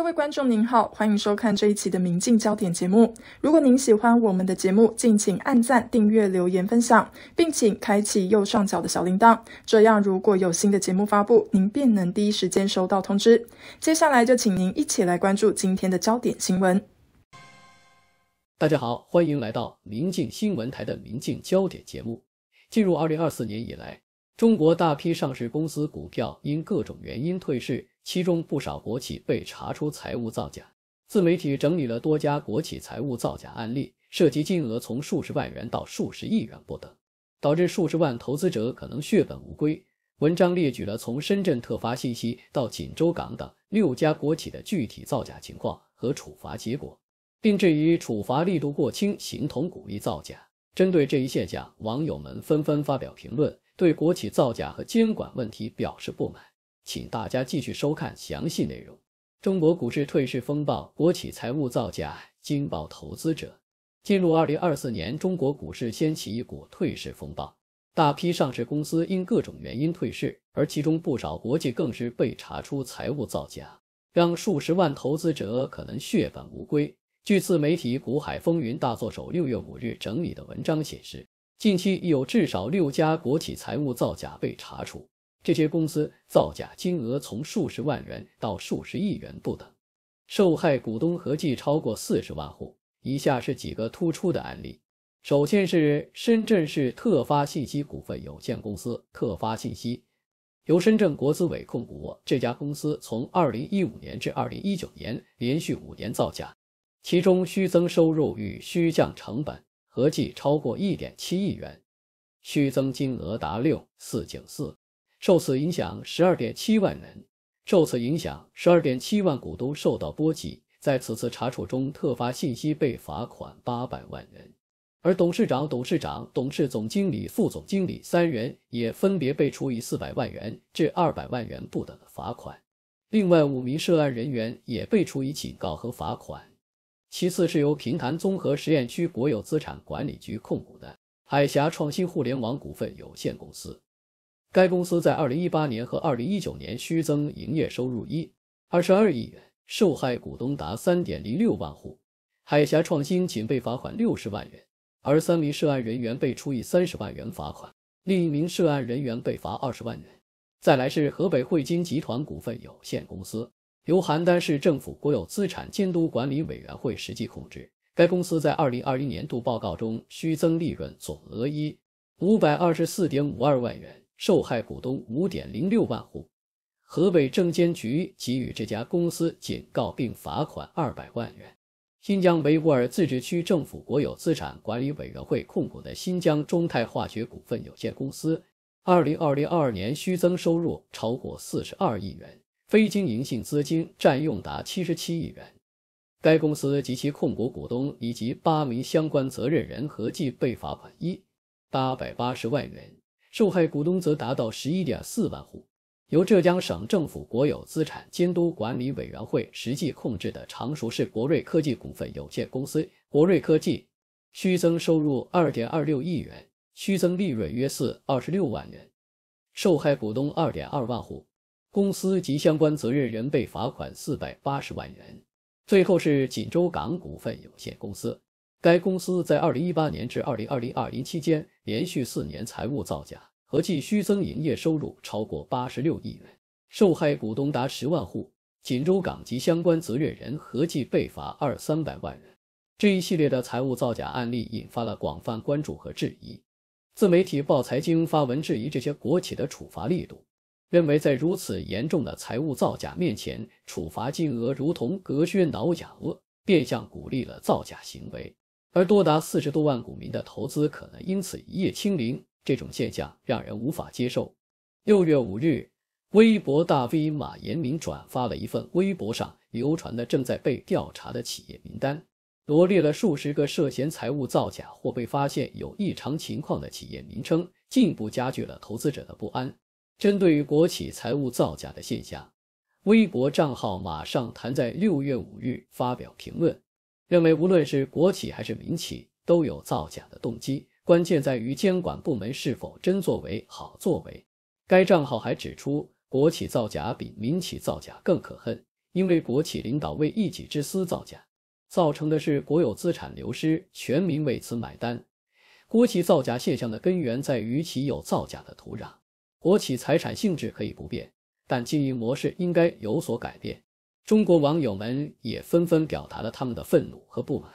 各位观众您好，欢迎收看这一期的《明镜焦点》节目。如果您喜欢我们的节目，敬请按赞、订阅、留言、分享，并请开启右上角的小铃铛，这样如果有新的节目发布，您便能第一时间收到通知。接下来就请您一起来关注今天的焦点新闻。大家好，欢迎来到《明镜新闻台》的《明镜焦点》节目。进入二零二四年以来，中国大批上市公司股票因各种原因退市。其中不少国企被查出财务造假，自媒体整理了多家国企财务造假案例，涉及金额从数十万元到数十亿元不等，导致数十万投资者可能血本无归。文章列举了从深圳特发信息到锦州港等六家国企的具体造假情况和处罚结果，并质疑处罚力度过轻，形同鼓励造假。针对这一现象，网友们纷纷发表评论，对国企造假和监管问题表示不满。请大家继续收看详细内容。中国股市退市风暴，国企财务造假惊爆投资者。进入二零二四年，中国股市掀起一股退市风暴，大批上市公司因各种原因退市，而其中不少国际更是被查出财务造假，让数十万投资者可能血本无归。据自媒体“股海风云大作手”六月五日整理的文章显示，近期有至少六家国企财务造假被查处。这些公司造假金额从数十万元到数十亿元不等，受害股东合计超过四十万户。以下是几个突出的案例：首先是深圳市特发信息股份有限公司（特发信息），由深圳国资委控股。这家公司从2015年至2019年连续五年造假，其中虚增收入与虚降成本合计超过1.7亿元，虚增金额达六四九四。受此影响，十二点七万人受此影响，十二点七万股东受到波及。在此次查处中，特发信息被罚款八百万元，而董事长、董事长、董事、总经理、副总经理三人也分别被处以四百万元至二百万元不等的罚款。另外五名涉案人员也被处以警告和罚款。其次是由平潭综合实验区国有资产管理局控股的海峡创新互联网股份有限公司。该公司在二零一八年和二零一九年虚增营业收入一二十二亿元，受害股东达三点零六万户。海峡创新仅被罚款六十万元，而三名涉案人员被处以三十万元罚款，另一名涉案人员被罚二十万元。再来是河北汇金集团股份有限公司，由邯郸市政府国有资产监督管理委员会实际控制。该公司在二零二一年度报告中虚增利润总额一五百二十四点五二万元。受害股东五点零六万户，河北证监局给予这家公司警告并罚款二百万元。新疆维吾尔自治区政府国有资产管理委员会控股的新疆中泰化学股份有限公司，二零二零二二年虚增收入超过四十二亿元，非经营性资金占用达七十七亿元。该公司及其控股股东以及八名相关责任人合计被罚款一八百八十万元。受害股东则达到十一点四万户。由浙江省政府国有资产监督管理委员会实际控制的常熟市国瑞科技股份有限公司（国瑞科技）虚增收入二点二六亿元，虚增利润约四二十六万元，受害股东二点二万户。公司及相关责任人被罚款四百八十万元。最后是锦州港股份有限公司。该公司在二零一八年至二零二零二零期间连续四年财务造假，合计虚增营业收入超过八十六亿元，受害股东达十万户。锦州港及相关责任人合计被罚二三百万元。这一系列的财务造假案例引发了广泛关注和质疑。自媒体“报财经”发文质疑这些国企的处罚力度，认为在如此严重的财务造假面前，处罚金额如同隔靴挠痒，恶变相鼓励了造假行为。而多达四十多万股民的投资可能因此一夜清零，这种现象让人无法接受。六月五日，微博大 V 马延明转发了一份微博上流传的正在被调查的企业名单，罗列了数十个涉嫌财务造假或被发现有异常情况的企业名称，进一步加剧了投资者的不安。针对于国企财务造假的现象，微博账号马上谈在六月五日发表评论。认为，无论是国企还是民企，都有造假的动机，关键在于监管部门是否真作为、好作为。该账号还指出，国企造假比民企造假更可恨，因为国企领导为一己之私造假，造成的是国有资产流失，全民为此买单。国企造假现象的根源在于其有造假的土壤，国企财产性质可以不变，但经营模式应该有所改变。中国网友们也纷纷表达了他们的愤怒和不满。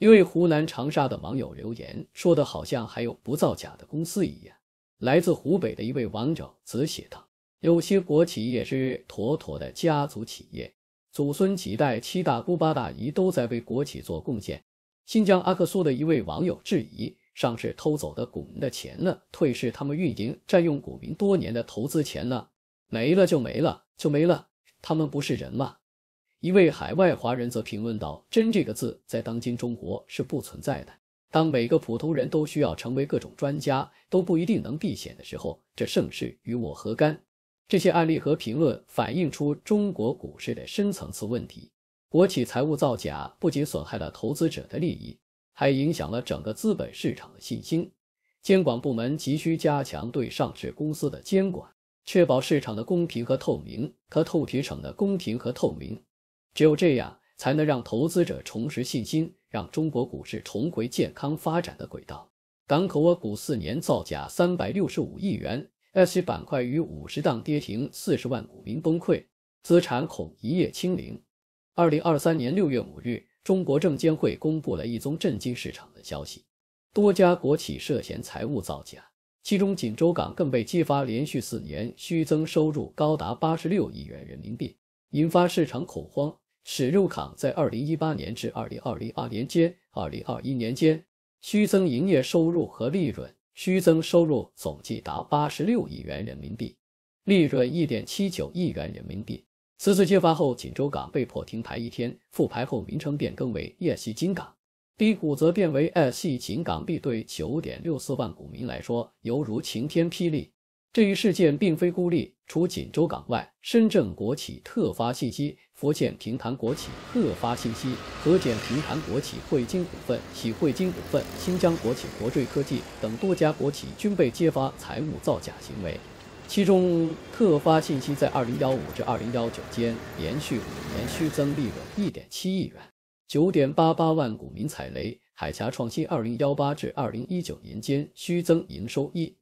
一位湖南长沙的网友留言说：“的好像还有不造假的公司一样。”来自湖北的一位网友则写道：“有些国企也是妥妥的家族企业，祖孙几代、七大姑八大姨都在为国企做贡献。”新疆阿克苏的一位网友质疑：“上市偷走的股民的钱了，退市他们运营占用股民多年的投资钱了，没了就没了，就没了，他们不是人吗？”一位海外华人则评论道：“真这个字在当今中国是不存在的。当每个普通人都需要成为各种专家，都不一定能避险的时候，这盛世与我何干？”这些案例和评论反映出中国股市的深层次问题。国企财务造假不仅损害了投资者的利益，还影响了整个资本市场的信心。监管部门急需加强对上市公司的监管，确保市场的公平和透明，和透提成的公平和透明。只有这样才能让投资者重拾信心，让中国股市重回健康发展的轨道。港口股四年造假三百六十五亿元，ST 板块逾五十档跌停，四十万股民崩溃，资产恐一夜清零。二零二三年六月五日，中国证监会公布了一宗震惊市场的消息：多家国企涉嫌财务造假，其中锦州港更被揭发连续四年虚增收入高达八十六亿元人民币，引发市场恐慌。驶入港在二零一八年至二零二零二年间、二零二一年间虚增营业收入和利润，虚增收入总计达八十六亿元人民币，利润一点七九亿元人民币。此次揭发后，锦州港被迫停牌一天，复牌后名称变更为叶西金港，B 股则变为 S 系锦港 B。对九点六四万股民来说，犹如晴天霹雳。这一事件并非孤立，除锦州港外，深圳国企特发信息、福建平潭国企特发信息、福检平潭国企汇金股份、喜汇金股份、新疆国企国瑞科技等多家国企均被揭发财务造假行为。其中，特发信息在2015至2019间连续五年虚增利润1.7亿元，9.88万股民踩雷；海峡创新2018至2019年间虚增营收1。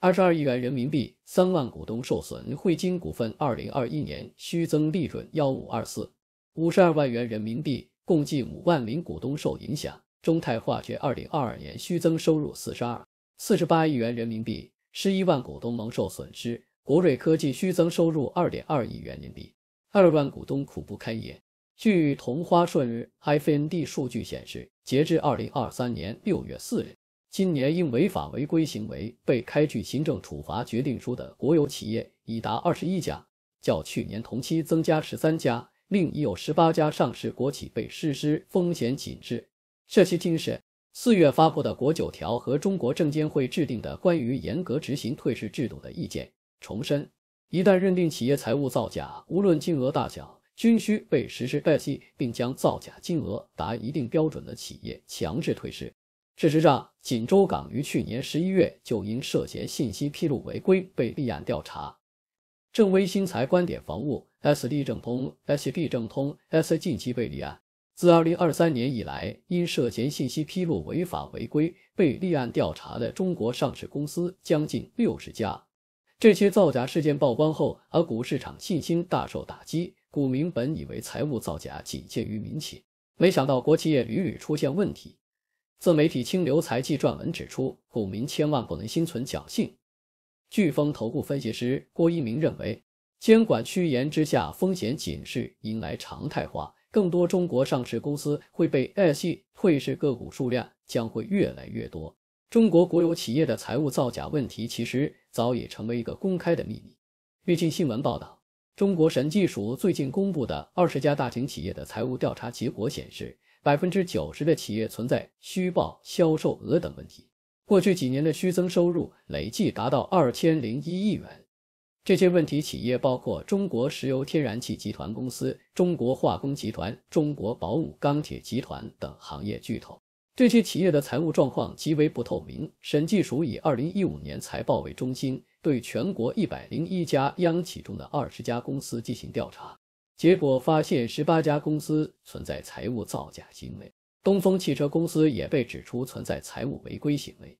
二十二亿元人民币，三万股东受损。汇金股份二零二一年虚增利润幺五二四五十二万元人民币，共计五万名股东受影响。中泰化学二零二二年虚增收入四十二四十八亿元人民币，十一万股东蒙受损失。国瑞科技虚增收入二点二亿元人民币，二万股东苦不堪言。据同花顺 iFinD 数据显示，截至二零二三年六月四日。今年因违法违规行为被开具行政处罚决定书的国有企业已达二十一家，较去年同期增加十三家。另已有十八家上市国企被实施风险警示。社区精神。四月发布的“国九条”和中国证监会制定的关于严格执行退市制度的意见重申，一旦认定企业财务造假，无论金额大小，均需被实施代市，并将造假金额达一定标准的企业强制退市。事实上，锦州港于去年十一月就因涉嫌信息披露违规被立案调查。正威新材、观点防务、SD 正通、SB 正通、SA 近期被立案。自二零二三年以来，因涉嫌信息披露违法违规被立案调查的中国上市公司将近六十家。这些造假事件曝光后，A 股市场信心大受打击。股民本以为财务造假仅限于民企，没想到国企业屡屡出现问题。自媒体“清流财记”撰文指出，股民千万不能心存侥幸。飓风投顾分析师郭一鸣认为，监管趋严之下，风险警示迎来常态化，更多中国上市公司会被 ST 退市，个股数量将会越来越多。中国国有企业的财务造假问题其实早已成为一个公开的秘密。最近新闻报道，中国审计署最近公布的二十家大型企业的财务调查结果显示。百分之九十的企业存在虚报销售额等问题，过去几年的虚增收入累计达到二千零一亿元。这些问题企业包括中国石油天然气集团公司、中国化工集团、中国宝武钢铁集团等行业巨头。这些企业的财务状况极为不透明。审计署以二零一五年财报为中心，对全国一百零一家央企中的二十家公司进行调查。结果发现十八家公司存在财务造假行为，东风汽车公司也被指出存在财务违规行为。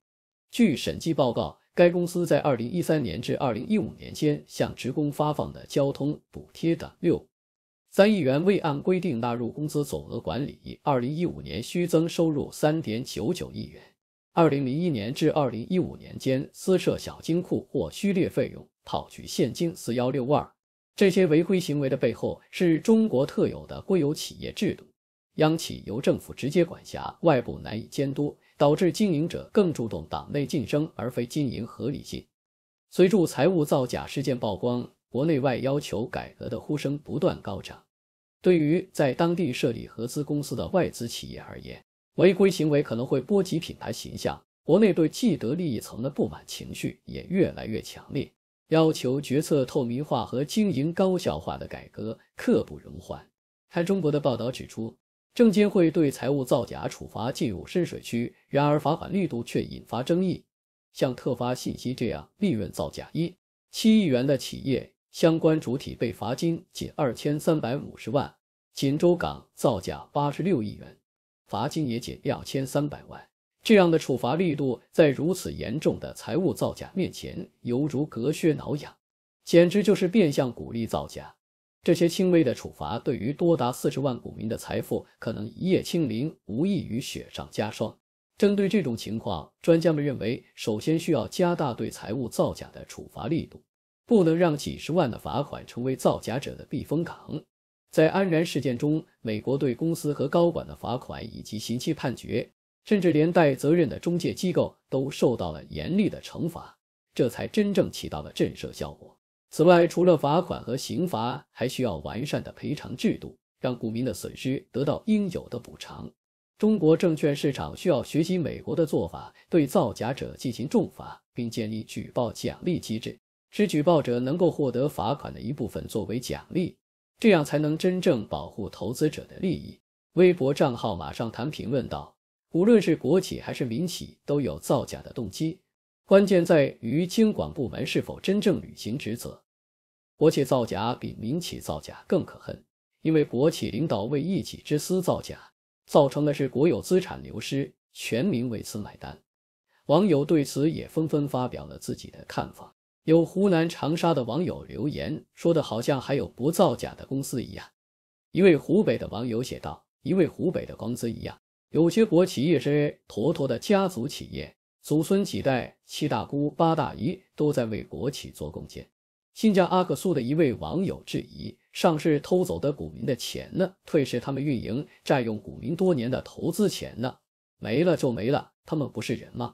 据审计报告，该公司在二零一三年至二零一五年间向职工发放的交通补贴等六三亿元未按规定纳入工资总额管理，二零一五年虚增收入三点九九亿元。二零零一年至二零一五年间私设小金库或虚列费用套取现金四幺六二。这些违规行为的背后是中国特有的国有企业制度，央企由政府直接管辖，外部难以监督，导致经营者更注重党内晋升而非经营合理性。随着财务造假事件曝光，国内外要求改革的呼声不断高涨。对于在当地设立合资公司的外资企业而言，违规行为可能会波及品牌形象，国内对既得利益层的不满情绪也越来越强烈。要求决策透明化和经营高效化的改革刻不容缓。看中国的报道指出，证监会对财务造假处罚进入深水区，然而罚款力度却引发争议。像特发信息这样利润造假一七亿元的企业，相关主体被罚金仅二千三百五十万；锦州港造假八十六亿元，罚金也仅两千三百万。这样的处罚力度，在如此严重的财务造假面前，犹如隔靴挠痒，简直就是变相鼓励造假。这些轻微的处罚，对于多达四十万股民的财富，可能一夜清零，无异于雪上加霜。针对这种情况，专家们认为，首先需要加大对财务造假的处罚力度，不能让几十万的罚款成为造假者的避风港。在安然事件中，美国对公司和高管的罚款以及刑期判决。甚至连带责任的中介机构都受到了严厉的惩罚，这才真正起到了震慑效果。此外，除了罚款和刑罚，还需要完善的赔偿制度，让股民的损失得到应有的补偿。中国证券市场需要学习美国的做法，对造假者进行重罚，并建立举报奖励机制，使举报者能够获得罚款的一部分作为奖励，这样才能真正保护投资者的利益。微博账号马上谈评论道。无论是国企还是民企，都有造假的动机。关键在于监管部门是否真正履行职责。国企造假比民企造假更可恨，因为国企领导为一己之私造假，造成的是国有资产流失，全民为此买单。网友对此也纷纷发表了自己的看法。有湖南长沙的网友留言说：“的好像还有不造假的公司一样。”一位湖北的网友写道：“一位湖北的公司一样。”有些国企业是妥妥的家族企业，祖孙几代、七大姑八大姨都在为国企做贡献。新疆阿克苏的一位网友质疑：上市偷走的股民的钱呢？退市他们运营占用股民多年的投资钱呢？没了就没了，他们不是人吗？